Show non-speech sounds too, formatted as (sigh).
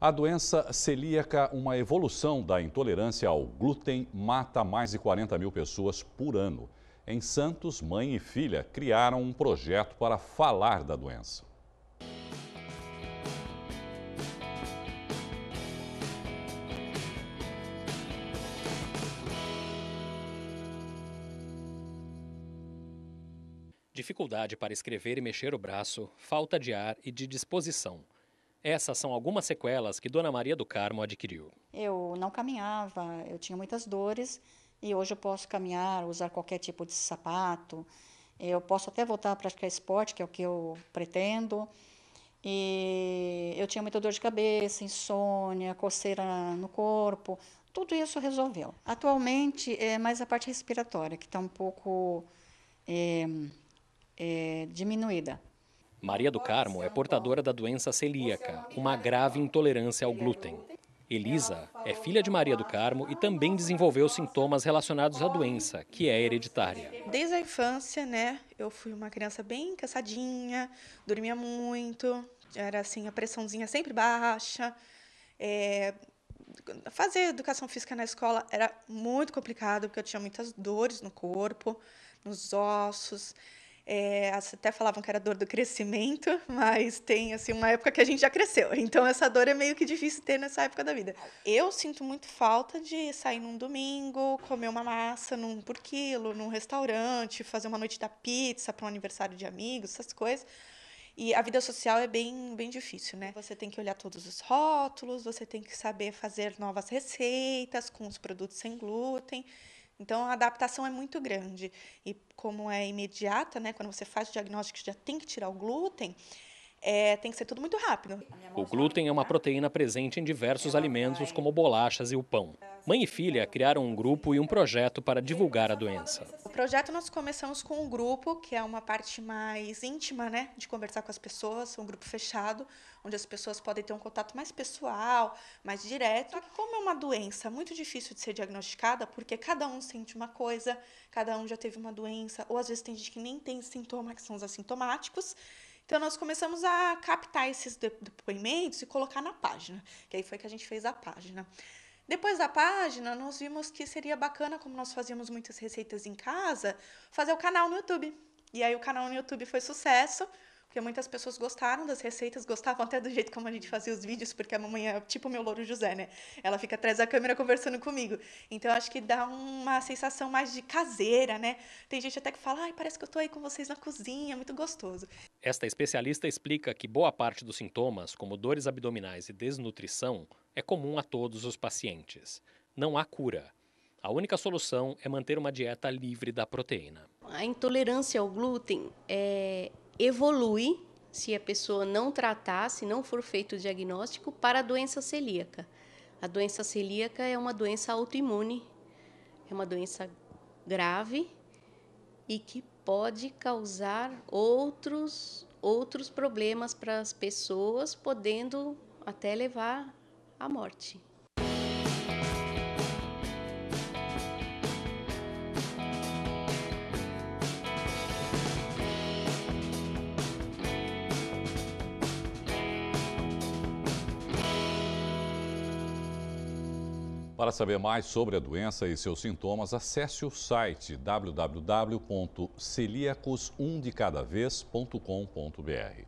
A doença celíaca, uma evolução da intolerância ao glúten, mata mais de 40 mil pessoas por ano. Em Santos, mãe e filha criaram um projeto para falar da doença. Dificuldade para escrever e mexer o braço, falta de ar e de disposição. Essas são algumas sequelas que Dona Maria do Carmo adquiriu. Eu não caminhava, eu tinha muitas dores e hoje eu posso caminhar, usar qualquer tipo de sapato. Eu posso até voltar a praticar esporte, que é o que eu pretendo. E eu tinha muita dor de cabeça, insônia, coceira no corpo. Tudo isso resolveu. Atualmente é mais a parte respiratória, que está um pouco é, é, diminuída. Maria do Carmo é portadora da doença celíaca, uma grave intolerância ao glúten. Elisa é filha de Maria do Carmo e também desenvolveu sintomas relacionados à doença, que é hereditária. Desde a infância, né, eu fui uma criança bem cansadinha, dormia muito, era assim, a pressãozinha sempre baixa. É, fazer educação física na escola era muito complicado, porque eu tinha muitas dores no corpo, nos ossos. É, até falavam que era dor do crescimento, (laughs) mas tem assim uma época que a gente já cresceu. Então essa dor é meio que difícil ter nessa época da vida. Eu sinto muito falta de sair num domingo, comer uma massa num por quilo, num restaurante, fazer uma noite da pizza para um aniversário de amigos, essas coisas. E a vida social é bem, bem difícil, né? Você tem que olhar todos os rótulos, você tem que saber fazer novas receitas com os produtos sem glúten. Então, a adaptação é muito grande. E como é imediata, né, quando você faz o diagnóstico, já tem que tirar o glúten, é, tem que ser tudo muito rápido. O glúten é uma proteína presente em diversos alimentos, como bolachas e o pão. É, assim, Mãe e filha então, criaram um grupo e um projeto para divulgar a doença. O projeto nós começamos com um grupo, que é uma parte mais íntima, né, de conversar com as pessoas, um grupo fechado, onde as pessoas podem ter um contato mais pessoal, mais direto. como é uma doença muito difícil de ser diagnosticada, porque cada um sente uma coisa, cada um já teve uma doença, ou às vezes tem gente que nem tem sintoma, que são os assintomáticos, então, nós começamos a captar esses depoimentos e colocar na página, que aí foi que a gente fez a página. Depois da página, nós vimos que seria bacana, como nós fazíamos muitas receitas em casa, fazer o canal no YouTube. E aí o canal no YouTube foi sucesso, porque muitas pessoas gostaram das receitas, gostavam até do jeito como a gente fazia os vídeos, porque a mamãe é tipo meu louro José, né? Ela fica atrás da câmera conversando comigo. Então acho que dá uma sensação mais de caseira, né? Tem gente até que fala, ai, parece que eu tô aí com vocês na cozinha, é muito gostoso. Esta especialista explica que boa parte dos sintomas, como dores abdominais e desnutrição, é comum a todos os pacientes. Não há cura. A única solução é manter uma dieta livre da proteína. A intolerância ao glúten é, evolui se a pessoa não tratar, se não for feito o diagnóstico, para a doença celíaca. A doença celíaca é uma doença autoimune, é uma doença grave e que pode causar outros outros problemas para as pessoas, podendo até levar à morte. Para saber mais sobre a doença e seus sintomas, acesse o site www.celíacos1decadavez.com.br.